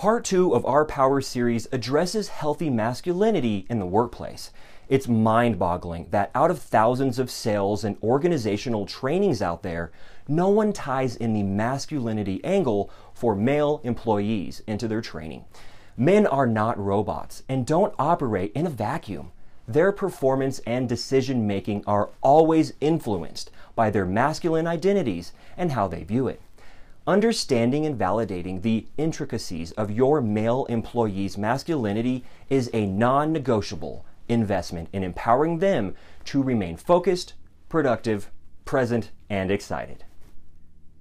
Part two of our Power series addresses healthy masculinity in the workplace. It's mind boggling that out of thousands of sales and organizational trainings out there, no one ties in the masculinity angle for male employees into their training. Men are not robots and don't operate in a vacuum. Their performance and decision making are always influenced by their masculine identities and how they view it. Understanding and validating the intricacies of your male employees' masculinity is a non negotiable investment in empowering them to remain focused, productive, present, and excited.